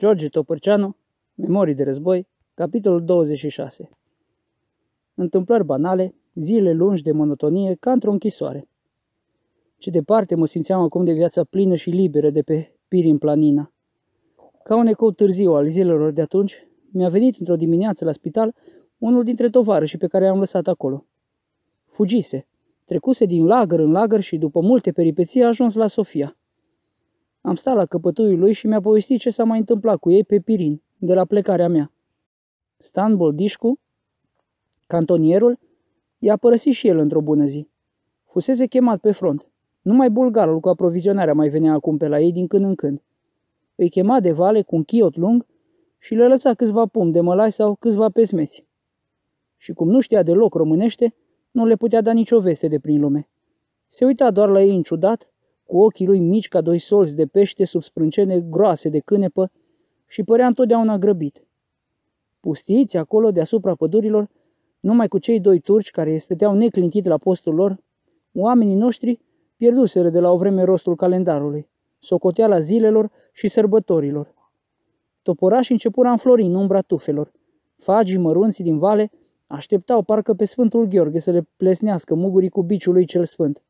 George Topârceanu, Memorii de război, capitolul 26 Întâmplări banale, zile lungi de monotonie, ca într-o închisoare. Ce departe mă simțeam acum de viața plină și liberă de pe Pirin Planina. Ca un ecou târziu al zilelor de atunci, mi-a venit într-o dimineață la spital unul dintre și pe care i-am lăsat acolo. Fugise, trecuse din lagăr în lagăr și după multe peripeții a ajuns la Sofia – am stat la căpătâiul lui și mi-a povestit ce s-a mai întâmplat cu ei pe Pirin, de la plecarea mea. Stan Boldișcu, cantonierul, i-a părăsit și el într-o bună zi. Fusese chemat pe front. Numai bulgarul cu aprovizionarea mai venea acum pe la ei din când în când. Îi chema de vale cu un chiot lung și le lăsa câțiva pum de mălai sau câțiva pesmeți. Și cum nu știa deloc românește, nu le putea da nicio veste de prin lume. Se uita doar la ei în ciudat, cu ochii lui mici ca doi solți de pește sub sprâncene groase de cânepă și părea întotdeauna grăbit. Pustiți acolo deasupra pădurilor, numai cu cei doi turci care stăteau neclintit la postul lor, oamenii noștri pierduseră de la o vreme rostul calendarului, socoteala zilelor și sărbătorilor. Toporașii începura înflori în umbra tufelor. Fagii mărunții din vale așteptau parcă pe Sfântul Gheorghe să le plesnească mugurii cu biciul lui cel sfânt.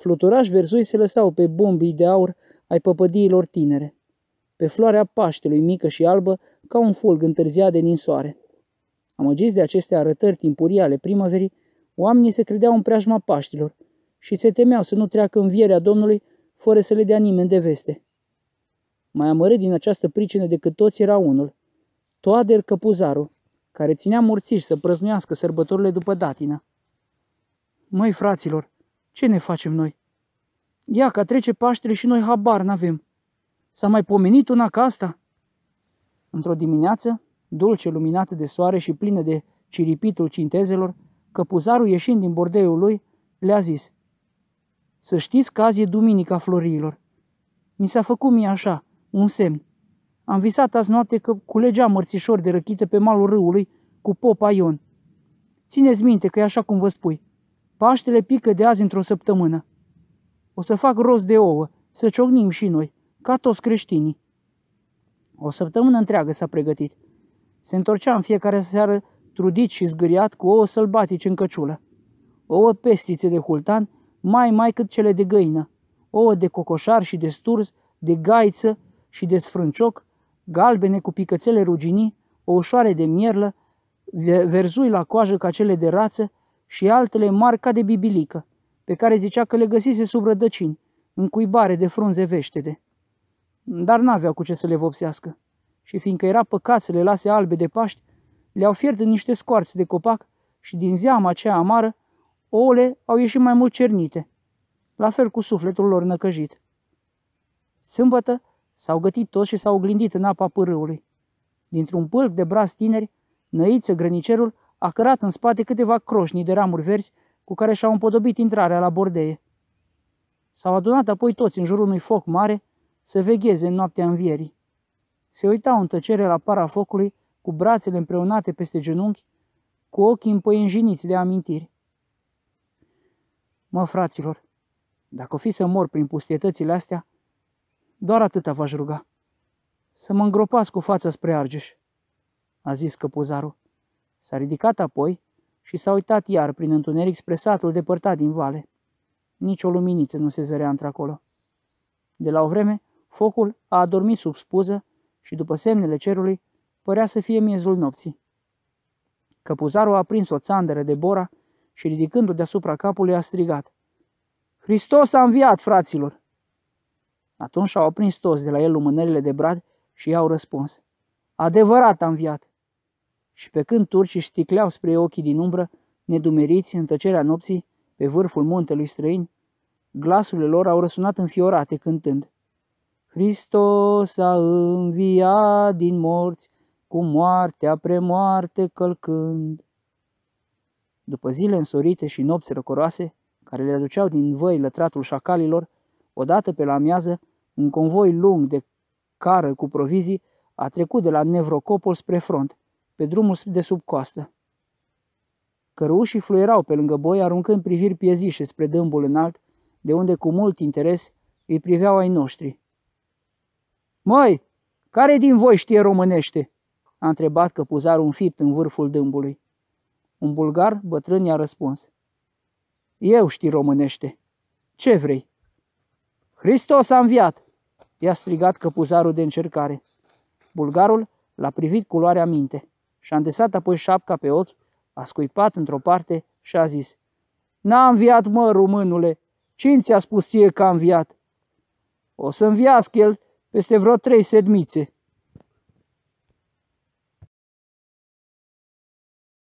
Fluturaș verzui se lăsau pe bombii de aur ai păpădiilor tinere. Pe floarea paștelui mică și albă, ca un fulg întârziat de ninsoare. Amăgiți de aceste arătări timpurii ale primăverii, oamenii se credeau în preajma paștilor și se temeau să nu treacă învierea Domnului fără să le dea nimeni de veste. Mai amărât din această pricină decât toți era unul, Toader Căpuzaru, care ținea morțiși să prăznuiască sărbătorile după datina. Măi, fraților, ce ne facem noi? Ia, că trece Paștele și noi habar n-avem. S-a mai pomenit una ca asta? Într-o dimineață, dulce, luminată de soare și plină de ciripitul cintezelor, căpuzarul ieșind din bordeiul lui, le-a zis Să știți că azi e duminica florilor. Mi s-a făcut mie așa, un semn. Am visat azi noapte că culegea mărțișori de răchită pe malul râului cu popa Ion. Țineți minte că e așa cum vă spui. Paștele pică de azi într-o săptămână. O să fac rost de ouă, să ciognim și noi, ca toți creștinii. O săptămână întreagă s-a pregătit. Se întorcea în fiecare seară trudit și zgâriat cu ouă sălbatici în căciulă. Ouă pestițe de hultan, mai mai cât cele de găină, ouă de cocoșar și de sturz, de gaiță și de sfrâncioc, galbene cu picățele ruginii, o ușoare de mierlă, verzui la coajă ca cele de rață și altele mari ca de bibilică, pe care zicea că le găsise sub rădăcini, în cuibare de frunze veștede. Dar n aveau cu ce să le vopsească și fiindcă era păcat să le lase albe de Paști, le-au fiert în niște scoarți de copac și din zeama aceea amară, ouăle au ieșit mai mult cernite, la fel cu sufletul lor năcăjit. Sâmbătă s-au gătit toți și s-au oglindit în apa pârâului. Dintr-un pâlc de brazi tineri, năiță grănicerul a cărat în spate câteva croșnii de ramuri verzi cu care și-au împodobit intrarea la bordeie. S-au adunat apoi toți în jurul unui foc mare să vegheze în noaptea învierii. Se uitau în tăcere la para focului, cu brațele împreunate peste genunchi, cu ochii împăienjiniți de amintiri. Mă, fraților, dacă o fi să mor prin pustietățile astea, doar atâta v-aș ruga. Să mă îngropați cu fața spre Argeș, a zis căpuzarul. S-a ridicat apoi și s-a uitat iar prin întuneric spre satul depărtat din vale. Nici o luminiță nu se zărea într-acolo. De la o vreme, focul a adormit sub spuză și, după semnele cerului, părea să fie miezul nopții. Căpuzarul a prins o țandără de bora și, ridicându-o deasupra capului, a strigat. Hristos a înviat, fraților! Atunci au aprins toți de la el lumânările de brad și i-au răspuns. Adevărat a înviat! Și pe când turcii sticleau spre ochii din umbră, nedumeriți în tăcerea nopții, pe vârful muntelui străin, glasurile lor au răsunat înfiorate cântând. Hristos a înviat din morți, cu moartea premoarte călcând. După zile însorite și nopți răcoroase, care le aduceau din văi lătratul șacalilor, odată pe la amiază, un convoi lung de cară cu provizii a trecut de la Nevrocopol spre front, pe drumul de sub coastă. Cărușii fluierau pe lângă boi, aruncând priviri piezișe spre dâmbul înalt, de unde cu mult interes îi priveau ai noștri. Măi, care din voi știe românește?" a întrebat căpuzarul înfipt în vârful dâmbului. Un bulgar bătrân i-a răspuns. Eu știu românește. Ce vrei?" Hristos a înviat!" i-a strigat căpuzarul de încercare. Bulgarul l-a privit cu luarea minte. Și-a îndesat apoi șapca pe ochi, a scuipat într-o parte și a zis, N-a înviat, mă, românule! Cine ți-a spus ție că a înviat?" O să înviască el peste vreo trei sedmițe."